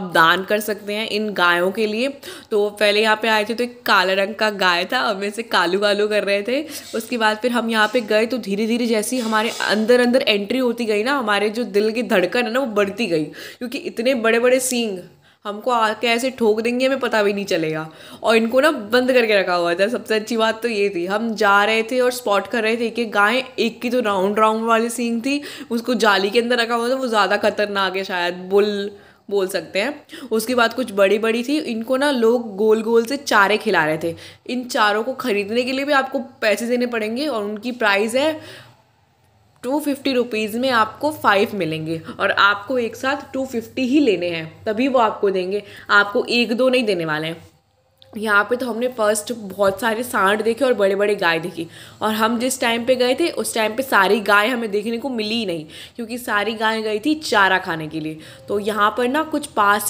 आप दान कर सकते हैं इन गायों के लिए तो पहले यहाँ पे आए थे तो एक काला रंग का गाय था हम इसे कालू कालू कर रहे थे उसके बाद फिर हम यहाँ पे गए तो धीरे धीरे जैसी हमारे अंदर अंदर एंट्री होती गई ना हमारे जो दिल की धड़कन है ना वो बढ़ती गई क्योंकि इतने बड़े बड़े सींग हमको आके ऐसे ठोक देंगे हमें पता भी नहीं चलेगा और इनको ना बंद करके रखा हुआ था सबसे अच्छी बात तो ये थी हम जा रहे थे और स्पॉट कर रहे थे कि गाय एक की तो राउंड राउंड वाली सींग थी उसको जाली के अंदर रखा हुआ था वो ज़्यादा खतरनाक है शायद बुल बोल सकते हैं उसके बाद कुछ बड़ी बड़ी थी इनको ना लोग गोल गोल से चारे खिला रहे थे इन चारों को ख़रीदने के लिए भी आपको पैसे देने पड़ेंगे और उनकी प्राइस है टू फिफ्टी रुपीज़ में आपको फ़ाइव मिलेंगे और आपको एक साथ टू फिफ्टी ही लेने हैं तभी वो आपको देंगे आपको एक दो नहीं देने वाले हैं यहाँ पे तो हमने फर्स्ट बहुत सारे सांड देखे और बड़े बड़े गाय देखी और हम जिस टाइम पे गए थे उस टाइम पे सारी गाय हमें देखने को मिली ही नहीं क्योंकि सारी गाय गई थी चारा खाने के लिए तो यहाँ पर ना कुछ पास